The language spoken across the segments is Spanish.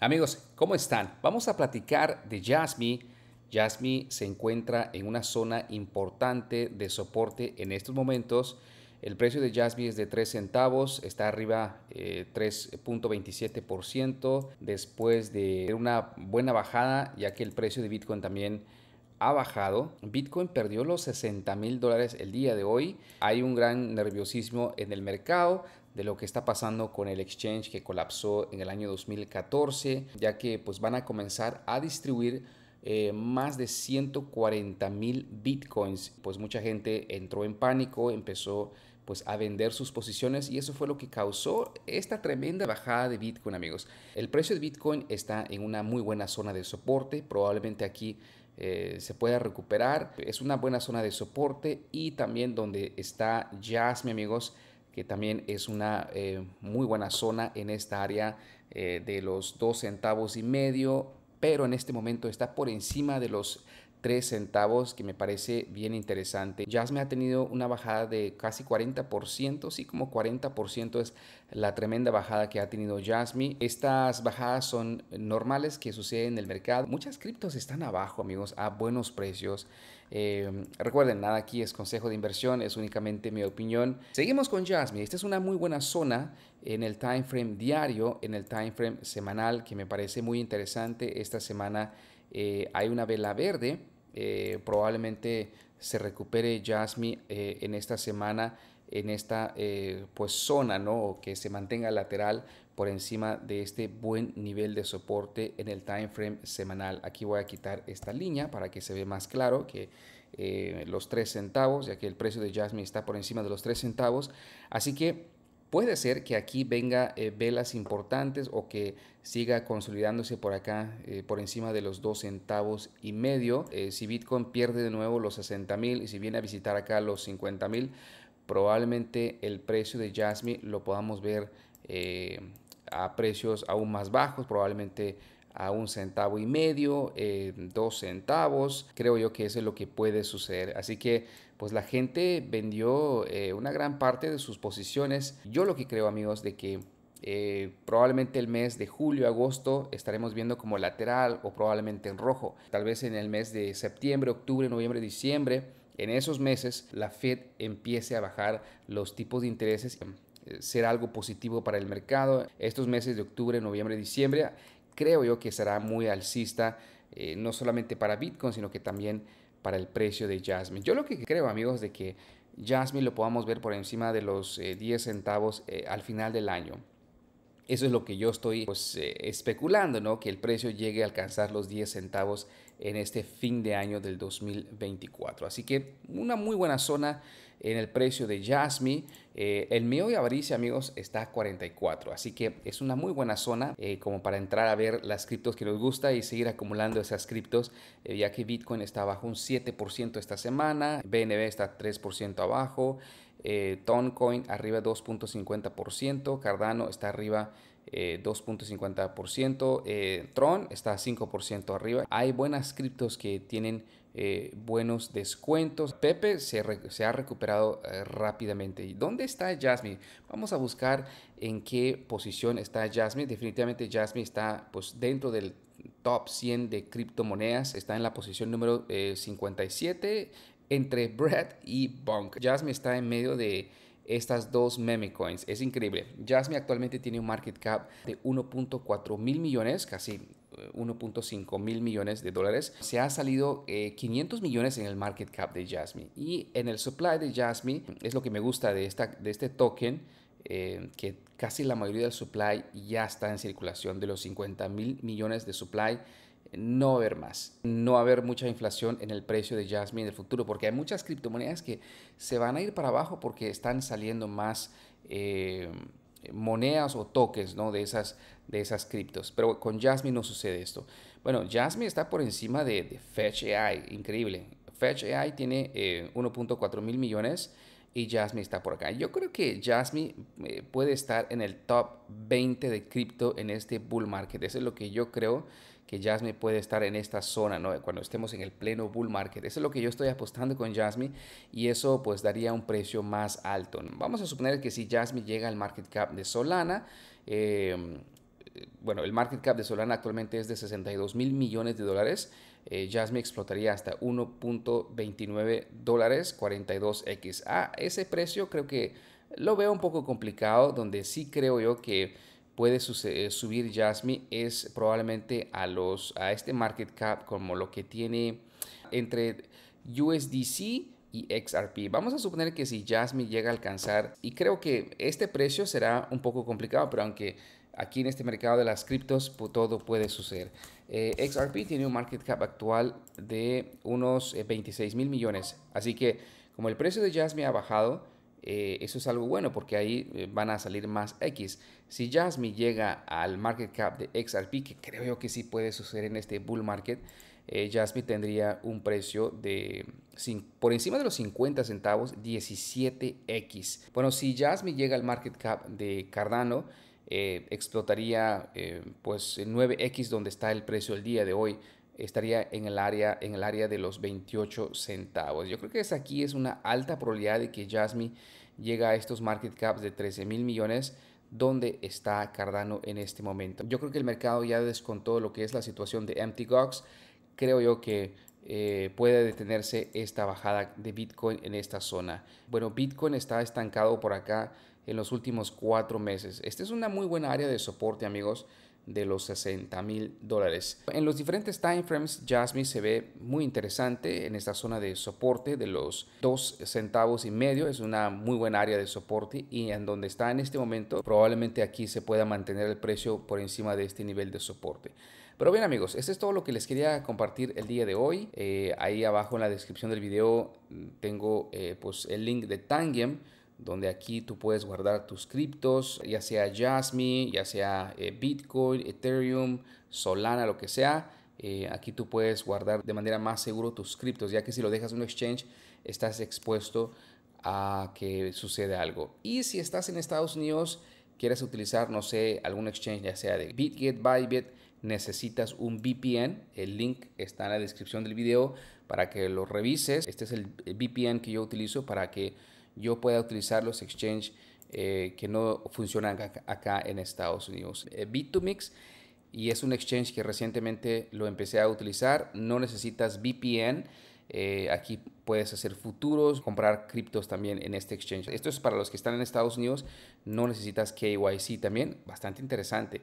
Amigos, ¿cómo están? Vamos a platicar de Jasmine. Jasmine se encuentra en una zona importante de soporte en estos momentos. El precio de Jasmine es de 3 centavos, está arriba 3.27% eh, después de una buena bajada, ya que el precio de Bitcoin también ha bajado. Bitcoin perdió los 60 mil dólares el día de hoy. Hay un gran nerviosismo en el mercado de lo que está pasando con el exchange que colapsó en el año 2014, ya que pues van a comenzar a distribuir eh, más de 140 mil bitcoins. Pues mucha gente entró en pánico, empezó pues a vender sus posiciones y eso fue lo que causó esta tremenda bajada de Bitcoin amigos. El precio de Bitcoin está en una muy buena zona de soporte, probablemente aquí eh, se pueda recuperar, es una buena zona de soporte y también donde está Jazz, mi amigos, que también es una eh, muy buena zona en esta área eh, de los 2 centavos y medio, pero en este momento está por encima de los 3 centavos, que me parece bien interesante. Jasmine ha tenido una bajada de casi 40%, sí, como 40% es la tremenda bajada que ha tenido Jasmine Estas bajadas son normales que suceden en el mercado. Muchas criptos están abajo, amigos, a buenos precios. Em, recuerden, nada aquí es consejo de inversión, es únicamente mi opinión. Seguimos con Jasmine. Esta es una muy buena zona en el time frame diario, en el time frame semanal, que me parece muy interesante. Esta semana eh, hay una vela verde. Eh, probablemente se recupere Jasmine eh, en esta semana en esta pues zona, ¿no? que se mantenga lateral, por encima de este buen nivel de soporte en el time frame semanal. Aquí voy a quitar esta línea para que se vea más claro que eh, los 3 centavos, ya que el precio de Jasmine está por encima de los 3 centavos. Así que puede ser que aquí venga eh, velas importantes o que siga consolidándose por acá eh, por encima de los 2 centavos y medio. si Bitcoin pierde de nuevo los 60 mil y si viene a visitar acá los 50 mil, probablemente el precio de Jasmine lo podamos ver a precios aún más bajos, probablemente a un centavo y medio, eh, dos centavos. Creo yo que eso es lo que puede suceder. Así que pues la gente vendió eh, una gran parte de sus posiciones. Yo lo que creo amigos de que eh, probablemente el mes de julio, agosto estaremos viendo como lateral o probablemente en rojo. Tal vez en el mes de septiembre, octubre, noviembre, diciembre. En esos meses la Fed empiece a bajar los tipos de intereses eh, ser algo positivo para el mercado. Estos meses de octubre, noviembre, diciembre, creo yo que será muy alcista, eh, no solamente para Bitcoin, sino que también para el precio de Jasmine. Yo lo que creo, amigos, de que Jasmine lo podamos ver por encima de los 10 eh, centavos al final del año. Eso es lo que yo estoy pues, eh, especulando, ¿no? Que el precio llegue a alcanzar los 10 centavos en este fin de año del 2024. Así que una muy buena zona en el precio de Jasmine. Eh, el mío de avaricia, amigos, está a 44. Así que es una muy buena zona eh, como para entrar a ver las criptos que nos gusta y seguir acumulando esas criptos, ya que Bitcoin está bajo un 7% esta semana, BNB está 3% abajo eh, Toncoin arriba 2.50%, Cardano está arriba 2.50%, eh, eh, Tron está 5% arriba. Hay buenas criptos que tienen eh, buenos descuentos. Pepe se, ha recuperado rápidamente. ¿Y dónde está Jasmine? Vamos a buscar en qué posición está Jasmine. Definitivamente Jasmine está pues, dentro del top 100 de criptomonedas. Está en la posición número 57 entre Brad y Bunk. Jasmine está en medio de estas dos meme coins. Es increíble. Jasmine actualmente tiene un market cap de 1.4 mil millones, casi 1.5 eh, mil millones de dólares. Se ha salido 500 eh, millones en el market cap de Jasmine. Y en el supply de Jasmine, es lo que me gusta de, esta, de este token, eh, que casi la mayoría del supply ya está en circulación. De los 50 mil millones de supply, no haber más, no haber mucha inflación en el precio de Jasmine en el futuro, porque hay muchas criptomonedas que se van a ir para abajo porque están saliendo más eh, monedas o toques ¿no? de, esas, de esas criptos. Pero con Jasmine no sucede esto. Bueno, Jasmine está por encima de, de Fetch AI, increíble. Fetch AI tiene 1.4 eh, mil millones y Jasmine está por acá. Yo creo que Jasmine eh, puede estar en el top 20 de cripto en este bull market. Eso es lo que yo creo que Jasmine puede estar en esta zona, ¿no? Cuando estemos en el pleno bull market. Eso es lo que yo estoy apostando con Jasmine y eso pues daría un precio más alto. Vamos a suponer que si Jasmine llega al market cap de Solana, eh, bueno, el market cap de Solana actualmente es de 62 mil millones de dólares. Eh, Jasmine explotaría hasta 1.29 dólares 42x. A ese precio creo que lo veo un poco complicado, donde sí creo yo que puede eh, subir Jasmine es probablemente a, los, a este market cap como lo que tiene entre USDC y XRP. Vamos a suponer que si Jasmine llega a alcanzar, y creo que este precio será un poco complicado, pero aunque aquí en este mercado de las criptos todo puede suceder. Eh, XRP tiene un market cap actual de unos 26 eh, mil millones. Así que como el precio de Jasmine ha bajado, eh, eso es algo bueno porque ahí van a salir más X. Si Jasmine llega al market cap de XRP, que creo que sí puede suceder en este bull market, Jasmine tendría un precio de por encima de los 50 centavos, 17X. Bueno, si Jasmine llega al market cap de Cardano, eh, explotaría eh, pues el 9X donde está el precio el día de hoy estaría en el área en el área de los 28 centavos. Yo creo que es aquí es una alta probabilidad de que Jasmine llega a estos market caps de 13 mil millones donde está Cardano en este momento. Yo creo que el mercado ya descontó lo que es la situación de empty gox Creo yo que eh, puede detenerse esta bajada de Bitcoin en esta zona. Bueno, Bitcoin está estancado por acá en los últimos cuatro meses. Esta es una muy buena área de soporte, amigos, de los 60 mil dólares. En los diferentes time frames. Jasmine se ve muy interesante en esta zona de soporte de los dos centavos y medio. Es una muy buena área de soporte y en donde está en este momento, probablemente aquí se pueda mantener el precio por encima de este nivel de soporte. Pero bien amigos, este es todo lo que les quería compartir el día de hoy. Eh, ahí abajo en la descripción del video mm, tengo eh, pues el link de Tangem donde aquí tú puedes guardar tus criptos, ya sea Jasmine, ya sea eh, Bitcoin, Ethereum, Solana, lo que sea. Eh, aquí tú puedes guardar de manera más seguro tus criptos, ya que si lo dejas en un exchange estás expuesto a que suceda algo. Y si estás en Estados Unidos, quieres utilizar, no sé, algún exchange, ya sea de BitGet, Bybit, necesitas un VPN. El link está en la descripción del video para que lo revises. Este es el VPN que yo utilizo para que yo pueda utilizar los exchanges eh, que no funcionan acá, en Estados Unidos. 2 eh, mix y es un exchange que recientemente lo empecé a utilizar. No necesitas VPN. Eh, aquí puedes hacer futuros, comprar criptos también en este exchange. Esto es para los que están en Estados Unidos. No necesitas KYC también. Bastante interesante.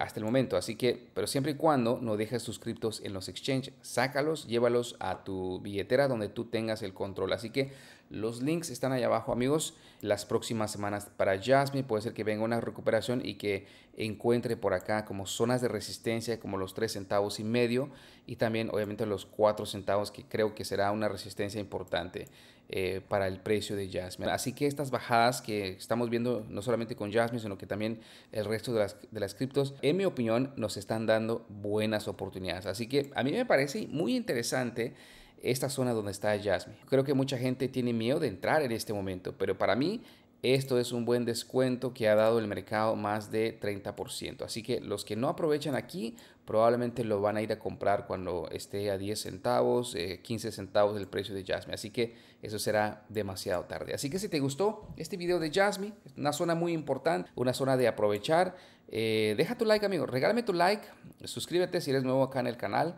hasta el momento. Así que, pero siempre y cuando no dejes tus criptos en los exchanges, sácalos, llévalos a tu billetera donde tú tengas el control. Así que los links están ahí abajo, amigos. Las próximas semanas para Jasmine puede ser que venga una recuperación y que encuentre por acá como zonas de resistencia, como los 3 centavos y medio, y también obviamente los 4 centavos, que creo que será una resistencia importante eh, para el precio de Jasmine. Así que estas bajadas que estamos viendo, no solamente con Jasmine, sino que también el resto de las, de las criptos, en mi opinión, nos están dando buenas oportunidades. Así que a mí me parece muy interesante esta zona donde está Jasmine. Creo que mucha gente tiene miedo de entrar en este momento, pero para mí esto es un buen descuento que ha dado el mercado más de 30%. Así que los que no aprovechan aquí probablemente lo van a ir a comprar cuando esté a 10 centavos, 15 eh, centavos el precio de Jasmine. Así que eso será demasiado tarde. Así que si te gustó este video de Jasmine, una zona muy importante, una zona de aprovechar, eh, deja tu like amigo, regálame tu like, suscríbete si eres nuevo acá en el canal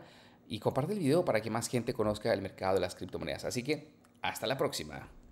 y comparte el video para que más gente conozca el mercado de las criptomonedas. Así que hasta la próxima.